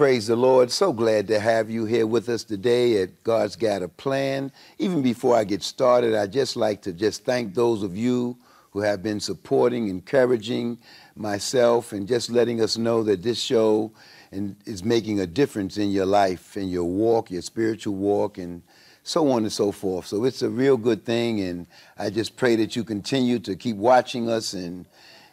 Praise the Lord. So glad to have you here with us today at God's Got a Plan. Even before I get started, I'd just like to just thank those of you who have been supporting, encouraging myself, and just letting us know that this show and is making a difference in your life, in your walk, your spiritual walk, and so on and so forth. So it's a real good thing, and I just pray that you continue to keep watching us and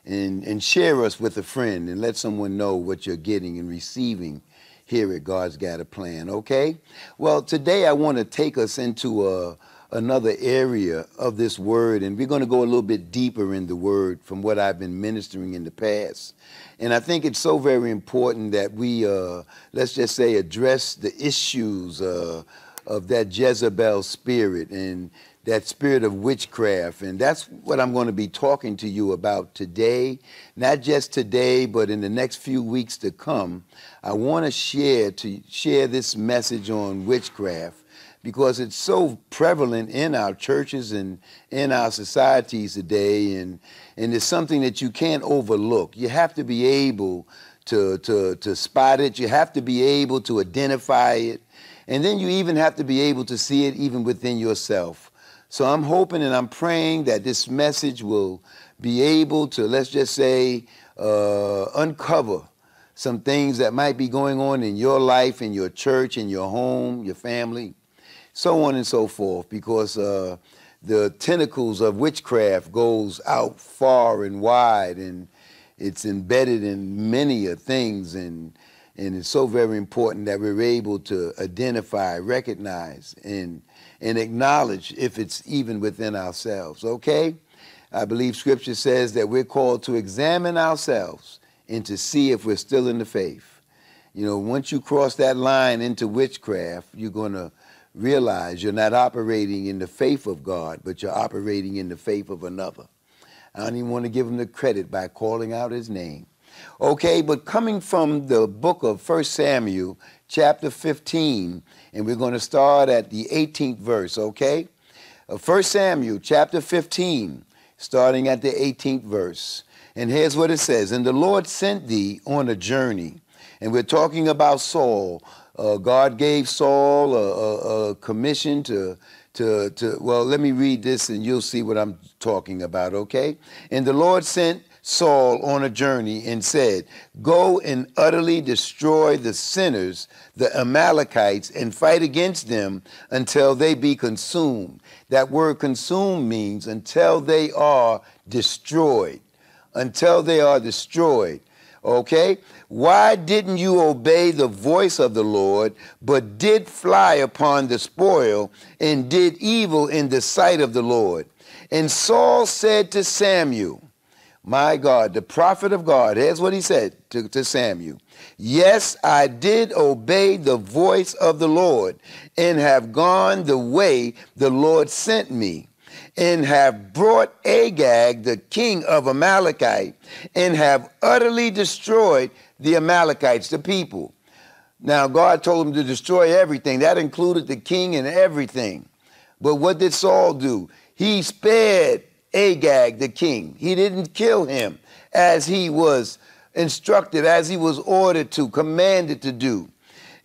and, and share us with a friend and let someone know what you're getting and receiving here it, God's got a plan, okay? Well, today I want to take us into a, uh, another area of this word, and we're going to go a little bit deeper in the word from what I've been ministering in the past. And I think it's so very important that we, uh, let's just say, address the issues uh, of that Jezebel spirit and that spirit of witchcraft. And that's what I'm going to be talking to you about today. Not just today, but in the next few weeks to come. I want to share to share this message on witchcraft because it's so prevalent in our churches and in our societies today and and it's something that you can't overlook. You have to be able to to to spot it. You have to be able to identify it. And then you even have to be able to see it even within yourself. So I'm hoping and I'm praying that this message will be able to, let's just say, uh, uncover some things that might be going on in your life, in your church, in your home, your family, so on and so forth, because uh, the tentacles of witchcraft goes out far and wide, and it's embedded in many of things, and and it's so very important that we're able to identify, recognize, and and acknowledge if it's even within ourselves, okay? I believe scripture says that we're called to examine ourselves and to see if we're still in the faith. You know, once you cross that line into witchcraft, you're going to realize you're not operating in the faith of God, but you're operating in the faith of another. I don't even want to give him the credit by calling out his name. Okay, but coming from the book of 1 Samuel, chapter 15, and we're going to start at the 18th verse, okay? 1 uh, Samuel, chapter 15, starting at the 18th verse. And here's what it says And the Lord sent thee on a journey. And we're talking about Saul. Uh, God gave Saul a, a, a commission to to, to, well, let me read this and you'll see what I'm talking about, okay? And the Lord sent Saul on a journey and said, Go and utterly destroy the sinners, the Amalekites, and fight against them until they be consumed. That word consumed means until they are destroyed. Until they are destroyed. Okay? Why didn't you obey the voice of the Lord, but did fly upon the spoil and did evil in the sight of the Lord? And Saul said to Samuel, my God, the prophet of God, here's what he said to, to, Samuel. Yes, I did obey the voice of the Lord and have gone the way the Lord sent me and have brought Agag, the king of Amalekite, and have utterly destroyed the Amalekites, the people. Now, God told him to destroy everything. That included the king and everything. But what did Saul do? He spared Agag, the king. He didn't kill him as he was instructed, as he was ordered to, commanded to do.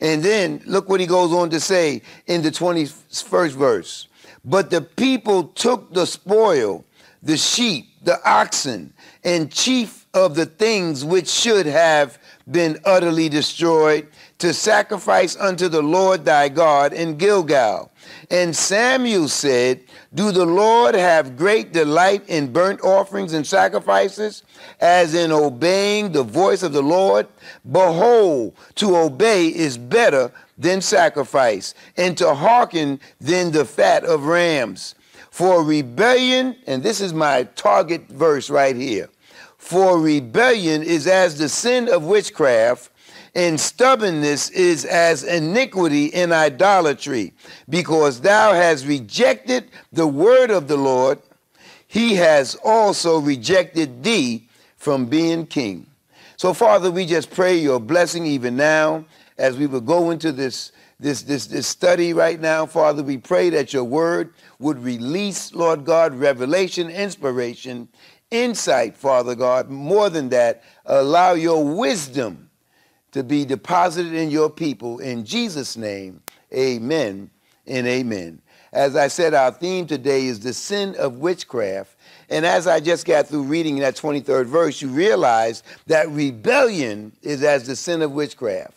And then look what he goes on to say in the 21st verse. But the people took the spoil the sheep, the oxen, and chief of the things which should have been utterly destroyed, to sacrifice unto the Lord thy God in Gilgal. And Samuel said, Do the Lord have great delight in burnt offerings and sacrifices, as in obeying the voice of the Lord? Behold, to obey is better than sacrifice, and to hearken than the fat of rams. For rebellion, and this is my target verse right here. For rebellion is as the sin of witchcraft, and stubbornness is as iniquity and idolatry, because thou hast rejected the word of the Lord, he has also rejected thee from being king. So, Father, we just pray your blessing even now as we will go into this this, this, this study right now, Father. We pray that your word would release, Lord God, revelation, inspiration, insight, Father God. More than that, allow your wisdom to be deposited in your people. In Jesus' name, amen and amen. As I said, our theme today is the sin of witchcraft. And as I just got through reading that 23rd verse, you realize that rebellion is as the sin of witchcraft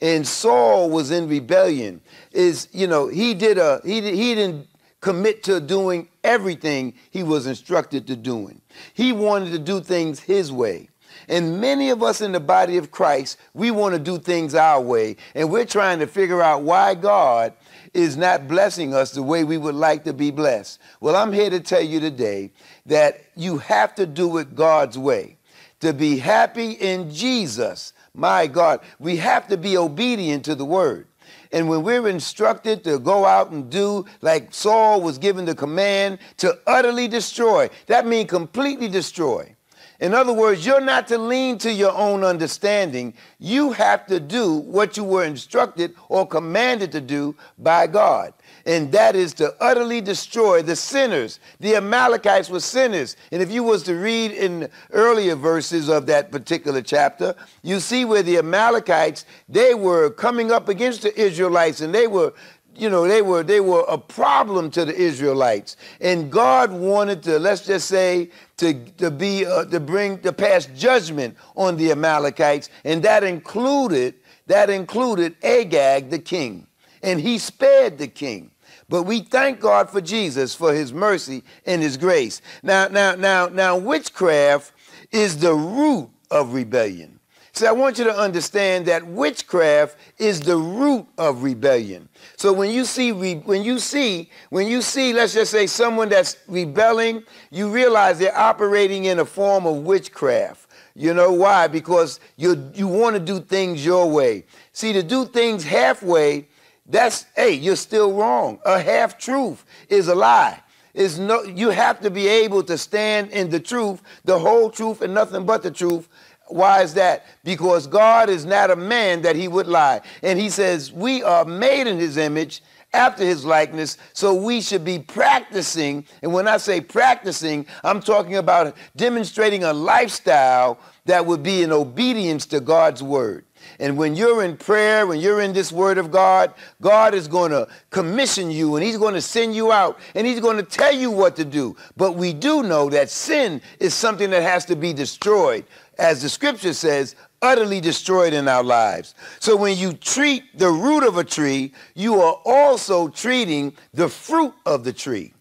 and Saul was in rebellion. Is you know he did a he he didn't commit to doing everything he was instructed to doing. He wanted to do things his way. And many of us in the body of Christ, we want to do things our way, and we're trying to figure out why God is not blessing us the way we would like to be blessed. Well, I'm here to tell you today that you have to do it God's way to be happy in Jesus. My God, we have to be obedient to the word. And when we're instructed to go out and do, like Saul was given the command to utterly destroy, that means completely destroy. In other words, you're not to lean to your own understanding. You have to do what you were instructed or commanded to do by God and that is to utterly destroy the sinners. The Amalekites were sinners. And if you was to read in earlier verses of that particular chapter, you see where the Amalekites, they were coming up against the Israelites and they were you know they were they were a problem to the israelites and god wanted to let's just say to, to be uh, to bring to pass judgment on the amalekites and that included that included agag the king and he spared the king but we thank God for Jesus, for his mercy and his grace. Now, now, now, now, witchcraft is the root of rebellion. See, I want you to understand that witchcraft is the root of rebellion. So when you see, when you see, when you see, let's just say someone that's rebelling, you realize they're operating in a form of witchcraft. You know why? Because you you want to do things your way. See, to do things halfway that's, hey, you're still wrong. A half truth is a lie. Is no, you have to be able to stand in the truth, the whole truth, and nothing but the truth. Why is that? Because God is not a man that he would lie. And he says, We are made in his image, after his likeness, so we should be practicing. And when I say practicing, I'm talking about demonstrating a lifestyle that would be in obedience to God's word. And when you're in prayer, when you're in this word of God, God is going to commission you and he's going to send you out and he's going to tell you what to do. But we do know that sin is something that has to be destroyed. As the scripture says, utterly destroyed in our lives. So when you treat the root of a tree, you are also treating the fruit of the tree.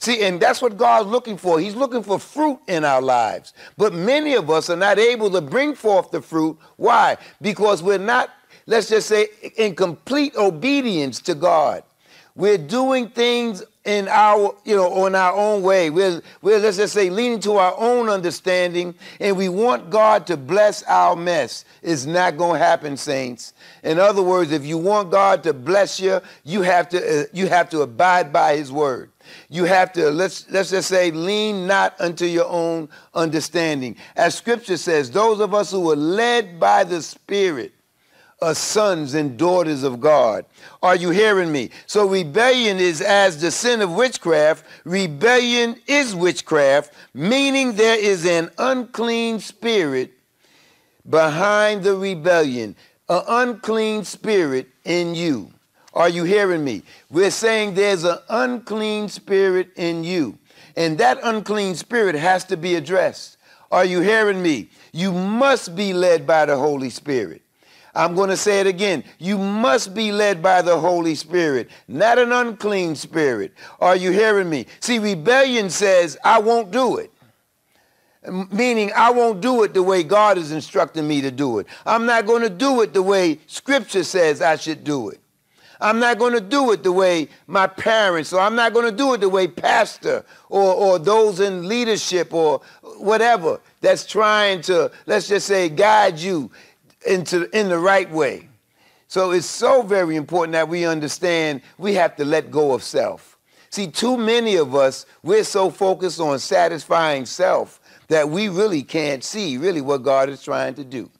See, and that's what God's looking for. He's looking for fruit in our lives. But many of us are not able to bring forth the fruit. Why? Because we're not, let's just say, in complete obedience to God. We're doing things in our, you know, on our own way. We're, we're, let's just say, leaning to our own understanding, and we want God to bless our mess. It's not going to happen, saints. In other words, if you want God to bless you, you have to, uh, you have to abide by his word you have to let's let's just say lean not unto your own understanding as scripture says those of us who are led by the spirit are sons and daughters of god are you hearing me so rebellion is as the sin of witchcraft rebellion is witchcraft meaning there is an unclean spirit behind the rebellion an unclean spirit in you are you hearing me? We're saying there's an unclean spirit in you, and that unclean spirit has to be addressed. Are you hearing me? You must be led by the Holy Spirit. I'm going to say it again. You must be led by the Holy Spirit, not an unclean spirit. Are you hearing me? See, rebellion says, I won't do it meaning I won't do it the way God is instructing me to do it. I'm not going to do it the way Scripture says I should do it. I'm not going to do it the way my parents, or I'm not going to do it the way pastor or, or those in leadership or whatever that's trying to, let's just say, guide you into in the right way. So it's so very important that we understand we have to let go of self. See, too many of us, we're so focused on satisfying self that we really can't see really what God is trying to do.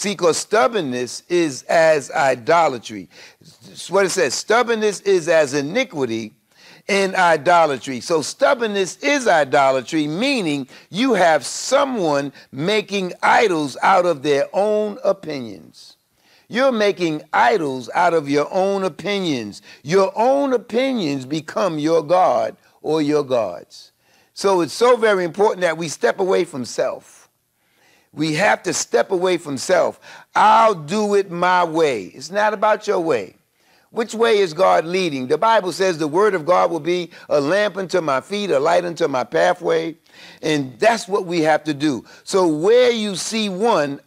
See, because stubbornness is as idolatry. It's what it says, stubbornness is as iniquity in idolatry. So stubbornness is idolatry, meaning you have someone making idols out of their own opinions. You're making idols out of your own opinions. Your own opinions become your God or your gods. So it's so very important that we step away from self. We have to step away from self. I'll do it my way. It's not about your way. Which way is God leading? The Bible says the word of God will be a lamp unto my feet, a light unto my pathway. And that's what we have to do. So where you see one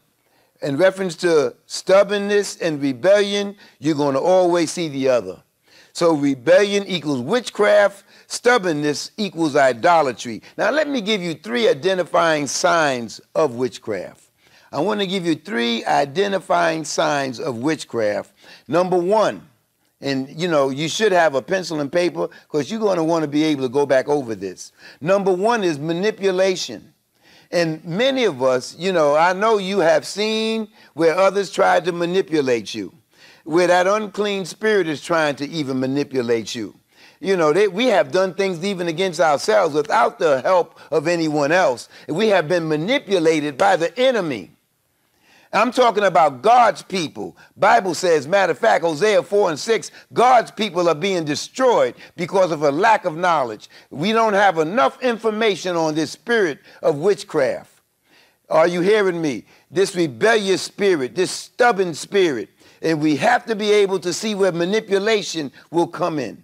in reference to stubbornness and rebellion, you're going to always see the other. So rebellion equals witchcraft, Stubbornness equals idolatry. Now, let me give you three identifying signs of witchcraft. I want to give you three identifying signs of witchcraft. Number one, and you know, you should have a pencil and paper because you're going to want to be able to go back over this. Number one is manipulation. And many of us, you know, I know you have seen where others tried to manipulate you, where that unclean spirit is trying to even manipulate you. You know, they, we have done things even against ourselves without the help of anyone else. We have been manipulated by the enemy. I'm talking about God's people. Bible says, matter of fact, Hosea 4 and 6, God's people are being destroyed because of a lack of knowledge. We don't have enough information on this spirit of witchcraft. Are you hearing me? This rebellious spirit, this stubborn spirit. And we have to be able to see where manipulation will come in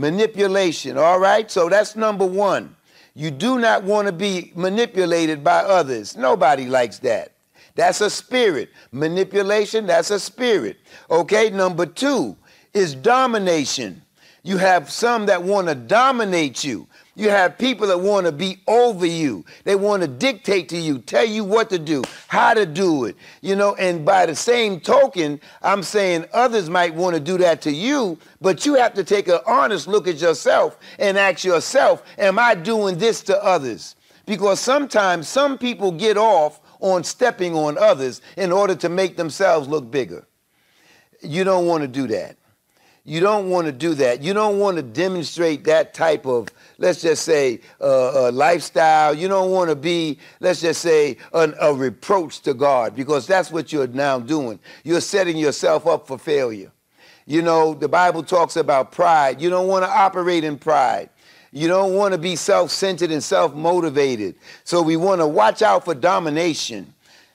manipulation, all right? So that's number one. You do not want to be manipulated by others. Nobody likes that. That's a spirit. Manipulation, that's a spirit. Okay, number two is domination. You have some that want to dominate you. You have people that want to be over you. They want to dictate to you, tell you what to do, how to do it. You know, and by the same token, I'm saying others might want to do that to you, but you have to take an honest look at yourself and ask yourself, am I doing this to others? Because sometimes some people get off on stepping on others in order to make themselves look bigger. You don't want to do that. You don't want to do that. You don't want to demonstrate that type of let's just say, uh, a lifestyle. You don't want to be, let's just say, an, a reproach to God because that's what you're now doing. You're setting yourself up for failure. You know, the Bible talks about pride. You don't want to operate in pride. You don't want to be self-centered and self-motivated. So we want to watch out for domination.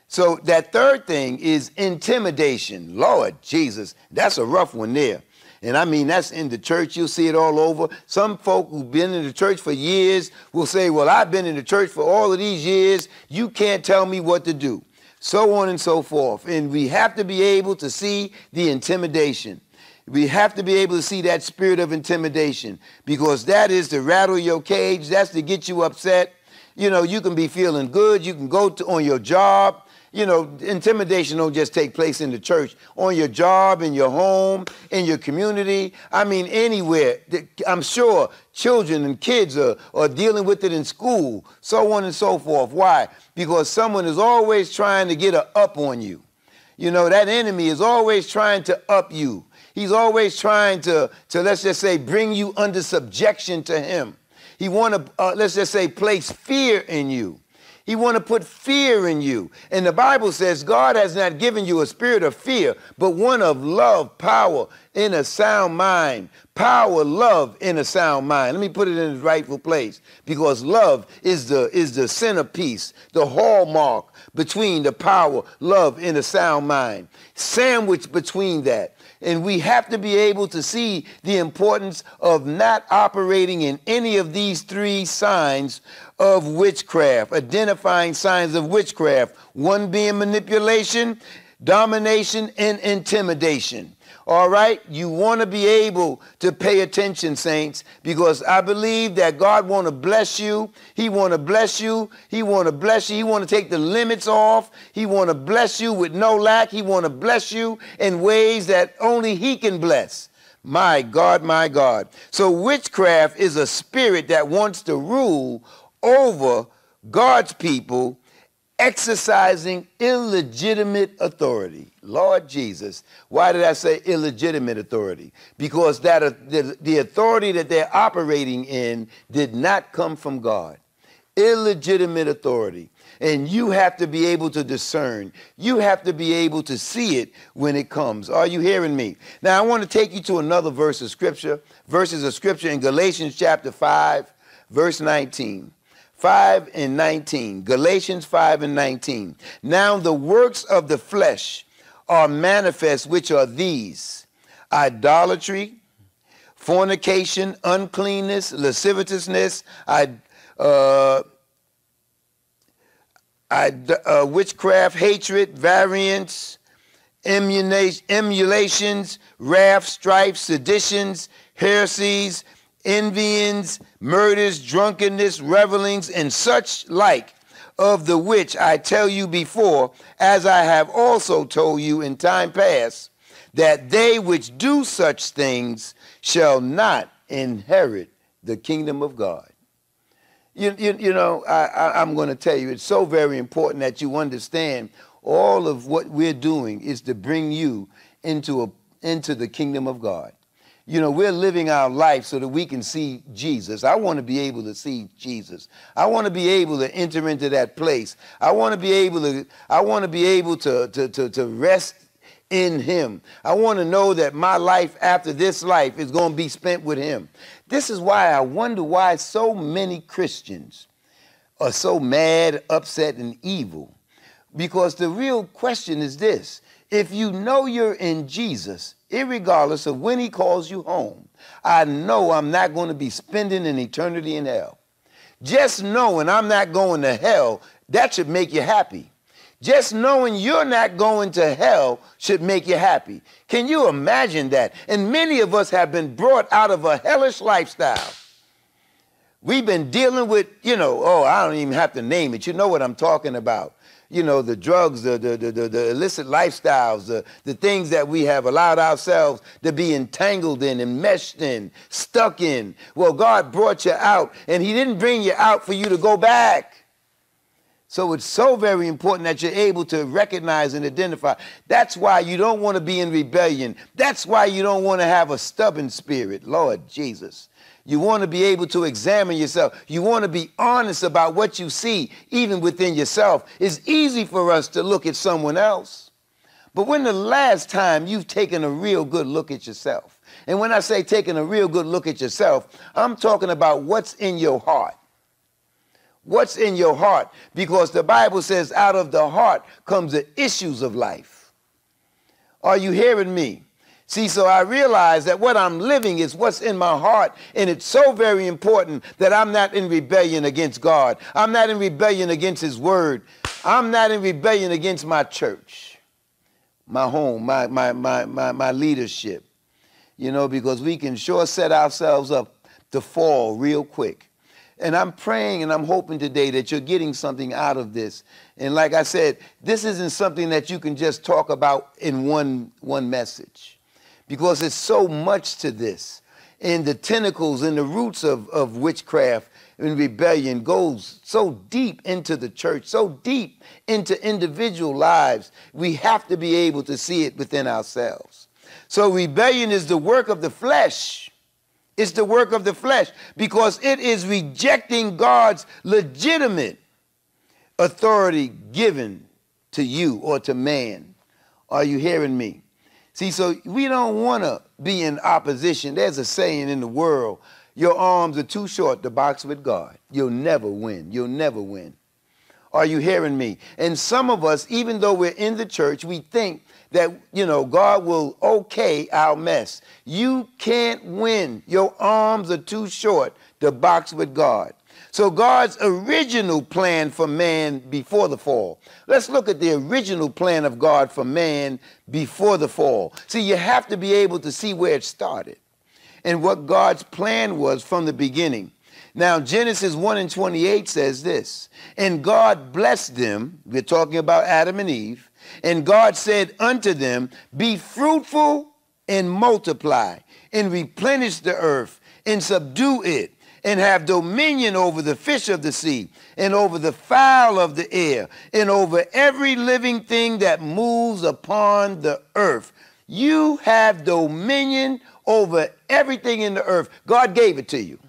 So that third thing is intimidation. Lord Jesus, that's a rough one there. And I mean, that's in the church. You'll see it all over. Some folk who've been in the church for years will say, Well, I've been in the church for all of these years. You can't tell me what to do. So on and so forth. And we have to be able to see the intimidation. We have to be able to see that spirit of intimidation because that is to rattle your cage. That's to get you upset. You know, you can be feeling good. You can go to, on your job you know, intimidation don't just take place in the church, on your job, in your home, in your community. I mean, anywhere. I'm sure children and kids are, are dealing with it in school, so on and so forth. Why? Because someone is always trying to get a up on you. You know, that enemy is always trying to up you. He's always trying to, to let's just say, bring you under subjection to him. He want to, uh, let's just say, place fear in you. He want to put fear in you. And the Bible says God has not given you a spirit of fear, but one of love, power, in a sound mind. Power, love in a sound mind. Let me put it in its rightful place because love is the is the centerpiece, the hallmark between the power, love in a sound mind. Sandwiched between that. And we have to be able to see the importance of not operating in any of these three signs of witchcraft, identifying signs of witchcraft, one being manipulation, domination, and intimidation. All right? You want to be able to pay attention, saints, because I believe that God want to bless you. He want to bless you. He want to bless you. He want to take the limits off. He want to bless you with no lack. He want to bless you in ways that only he can bless. My God, my God. So witchcraft is a spirit that wants to rule over God's people exercising illegitimate authority. Lord Jesus, why did I say illegitimate authority? Because that uh, the, the authority that they're operating in did not come from God. Illegitimate authority. And you have to be able to discern. You have to be able to see it when it comes. Are you hearing me? Now, I want to take you to another verse of scripture, verses of scripture in Galatians chapter 5, verse 19. 5 and 19. Galatians 5 and 19. Now the works of the flesh are manifest, which are these idolatry, fornication, uncleanness, lasciviousness, I, uh, I, uh, witchcraft, hatred, variance, emulations, wrath, strife, seditions, heresies, envyings, murders, drunkenness, revelings, and such like, of the which I tell you before, as I have also told you in time past, that they which do such things shall not inherit the kingdom of God. You, you, you know, I, am going to tell you, it's so very important that you understand all of what we're doing is to bring you into, a, into the kingdom of God. You know, we're living our life so that we can see Jesus. I want to be able to see Jesus. I want to be able to enter into that place. I want to be able to, I want to be able to, to, to, to rest in him. I want to know that my life after this life is going to be spent with him. This is why I wonder why so many Christians are so mad, upset, and evil because the real question is this if you know you're in Jesus, regardless of when he calls you home, I know I'm not going to be spending an eternity in hell. Just knowing I'm not going to hell, that should make you happy. Just knowing you're not going to hell should make you happy. Can you imagine that? And many of us have been brought out of a hellish lifestyle. We've been dealing with, you know, oh, I don't even have to name it. You know what I'm talking about you know, the drugs, the, the, the, the illicit lifestyles, the, the things that we have allowed ourselves to be entangled in, enmeshed in, stuck in. Well, God brought you out, and He didn't bring you out for you to go back. So it's so very important that you're able to recognize and identify. That's why you don't want to be in rebellion. That's why you don't want to have a stubborn spirit, Lord Jesus. You want to be able to examine yourself. You want to be honest about what you see, even within yourself. It's easy for us to look at someone else. But when the last time you've taken a real good look at yourself, and when I say taking a real good look at yourself, I'm talking about what's in your heart. What's in your heart? Because the Bible says out of the heart comes the issues of life. Are you hearing me? See, so I realize that what I'm living is what's in my heart, and it's so very important that I'm not in rebellion against God. I'm not in rebellion against His Word. I'm not in rebellion against my church, my home, my, my, my, my, my leadership. You know, because we can sure set ourselves up to fall real quick. And I'm praying and I'm hoping today that you're getting something out of this. And like I said, this isn't something that you can just talk about in one, one message because it's so much to this. And the tentacles and the roots of, of witchcraft and rebellion goes so deep into the church, so deep into individual lives, we have to be able to see it within ourselves. So rebellion is the work of the flesh it's the work of the flesh because it is rejecting God's legitimate authority given to you or to man. Are you hearing me? See, so we don't want to be in opposition. There's a saying in the world your arms are too short to box with God. You'll never win. You'll never win. Are you hearing me? And some of us, even though we're in the church, we think that, you know, God will okay our mess. You can't win. Your arms are too short to box with God. So God's original plan for man before the fall. Let's look at the original plan of God for man before the fall. See, you have to be able to see where it started and what God's plan was from the beginning. Now, Genesis 1 and 28 says this And God blessed them, we're talking about Adam and Eve, and God said unto them, Be fruitful and multiply, and replenish the earth, and subdue it, and have dominion over the fish of the sea, and over the fowl of the air, and over every living thing that moves upon the earth. You have dominion over everything in the earth. God gave it to you.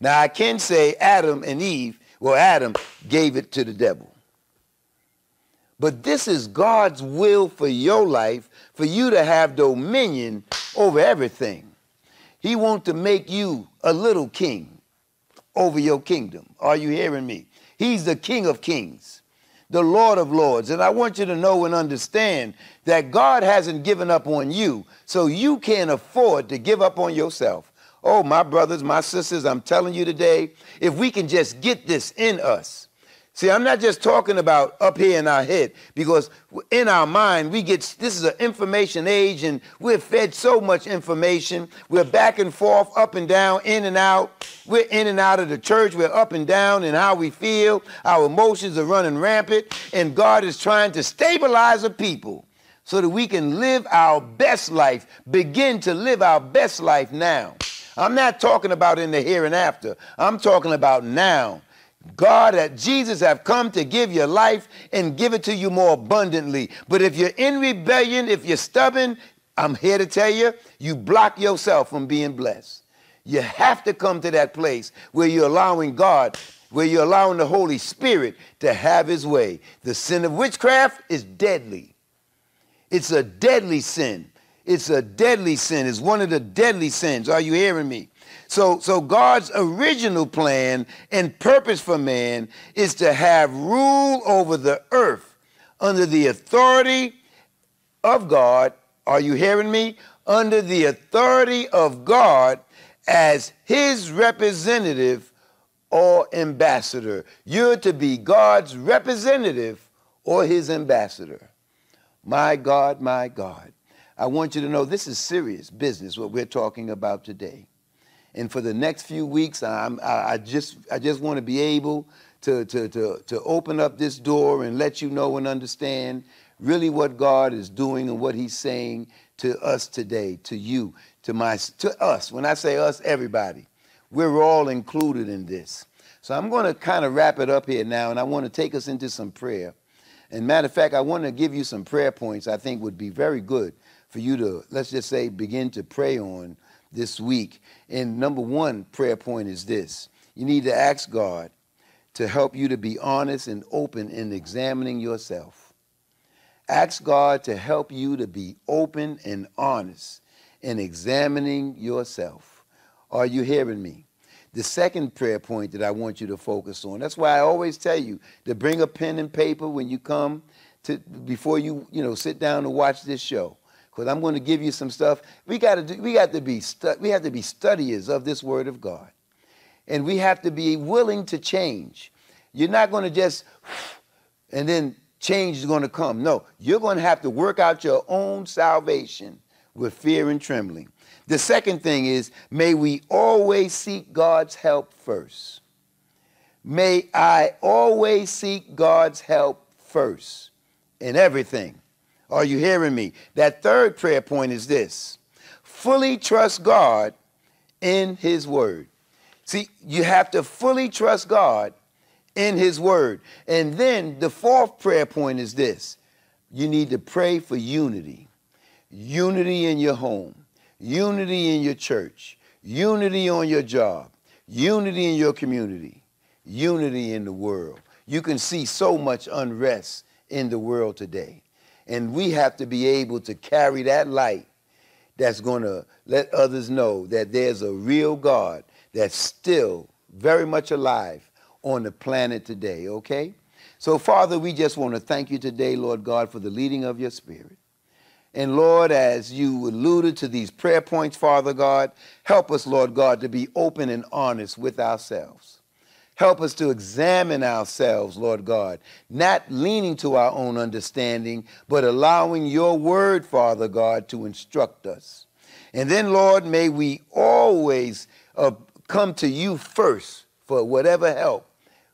Now, I can say Adam and Eve, well, Adam gave it to the devil. But this is God's will for your life, for you to have dominion over everything. He wants to make you a little king over your kingdom. Are you hearing me? He's the King of Kings, the Lord of Lords. And I want you to know and understand that God hasn't given up on you, so you can't afford to give up on yourself. Oh, my brothers, my sisters, I'm telling you today, if we can just get this in us, See, I'm not just talking about up here in our head because in our mind, we get this is an information age and we're fed so much information. We're back and forth, up and down, in and out. We're in and out of the church. We're up and down in how we feel. Our emotions are running rampant. And God is trying to stabilize a people so that we can live our best life, begin to live our best life now. I'm not talking about in the here and after, I'm talking about now. God that Jesus have come to give your life and give it to you more abundantly. But if you're in rebellion, if you're stubborn, I'm here to tell you, you block yourself from being blessed. You have to come to that place where you're allowing God, where you're allowing the Holy Spirit to have his way. The sin of witchcraft is deadly. It's a deadly sin. It's a deadly sin. It's one of the deadly sins. Are you hearing me? So, so God's original plan and purpose for man is to have rule over the earth under the authority of God. Are you hearing me? Under the authority of God as his representative or ambassador. You're to be God's representative or his ambassador. My God, my God. I want you to know this is serious business, what we're talking about today. And for the next few weeks, I'm, I, I just I just want to be able to, to, to, to open up this door and let you know and understand really what God is doing and what He's saying to us today, to you, to my to us. When I say us, everybody, we're all included in this. So I'm going to kind of wrap it up here now, and I want to take us into some prayer. And matter of fact, I want to give you some prayer points I think would be very good for you to, let's just say, begin to pray on this week. And number one prayer point is this you need to ask God to help you to be honest and open in examining yourself. Ask God to help you to be open and honest in examining yourself. Are you hearing me? The second prayer point that I want you to focus on. That's why I always tell you to bring a pen and paper when you come to before you, you know, sit down to watch this show because I'm going to give you some stuff. We got to do, we got to be stu- we have to be studiers of this Word of God, and we have to be willing to change. You're not going to just and then change is going to come. No, you're going to have to work out your own salvation with fear and trembling. The second thing is, may we always seek God's help first. May I always seek God's help first in everything. Are you hearing me? That third prayer point is this fully trust God in His Word. See, you have to fully trust God in His Word. And then the fourth prayer point is this you need to pray for unity, unity in your home, unity in your church, unity on your job, unity in your community, unity in the world. You can see so much unrest in the world today. And we have to be able to carry that light that's going to let others know that there's a real God that's still very much alive on the planet today, okay? So, Father, we just want to thank you today, Lord God, for the leading of your spirit. And Lord, as you alluded to these prayer points, Father God, help us, Lord God, to be open and honest with ourselves. Help us to examine ourselves, Lord God, not leaning to our own understanding, but allowing your word, Father God, to instruct us. And then, Lord, may we always uh, come to you first for whatever help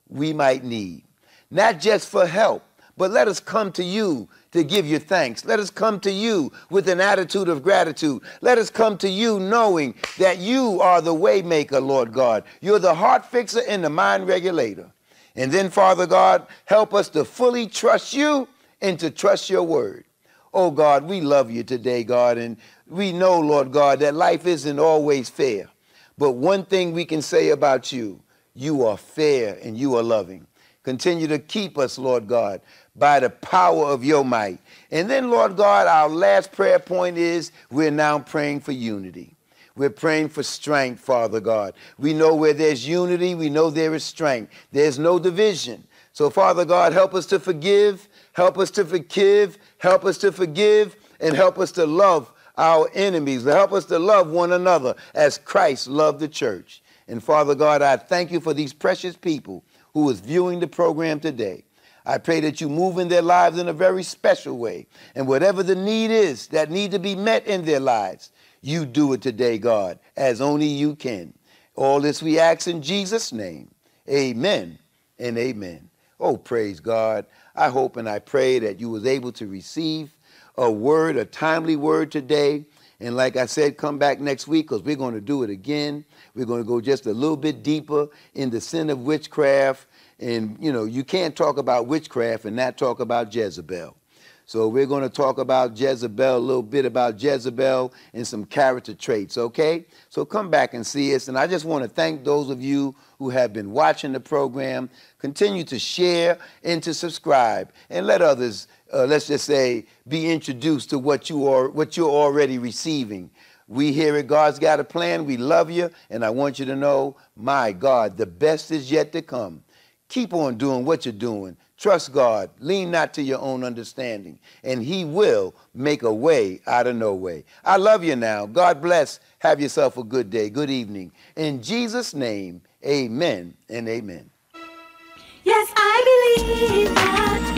we might need, not just for help, but let us come to you to give you thanks. Let us come to you with an attitude of gratitude. Let us come to you knowing that you are the waymaker, Lord God. You're the heart fixer and the mind regulator. And then, Father God, help us to fully trust you and to trust your word. Oh God, we love you today, God, and we know, Lord God, that life isn't always fair. But one thing we can say about you, you are fair and you are loving. Continue to keep us, Lord God by the power of your might. And then, Lord God, our last prayer point is we're now praying for unity. We're praying for strength, Father God. We know where there's unity, we know there is strength. There's no division. So, Father God, help us to forgive, help us to forgive, help us to forgive, and help us to love our enemies. Help us to love one another as Christ loved the church. And Father God, I thank you for these precious people who is viewing the program today. I pray that you move in their lives in a very special way. And whatever the need is that need to be met in their lives, you do it today, God, as only you can. All this we ask in Jesus' name. Amen and amen. Oh, praise God. I hope and I pray that you was able to receive a word, a timely word today. And like I said, come back next week because we're going to do it again. We're going to go just a little bit deeper in the sin of witchcraft and, you know, you can't talk about witchcraft and not talk about Jezebel. So we're going to talk about Jezebel, a little bit about Jezebel and some character traits, okay? So come back and see us. And I just want to thank those of you who have been watching the program. Continue to share and to subscribe and let others, uh, let's just say, be introduced to what, you are, what you're already receiving. We hear it, God's Got a Plan, we love you, and I want you to know, my God, the best is yet to come. Keep on doing what you're doing. Trust God. Lean not to your own understanding, and He will make a way out of no way. I love you now. God bless. Have yourself a good day, good evening. In Jesus' name, amen and amen. Yes, I believe that.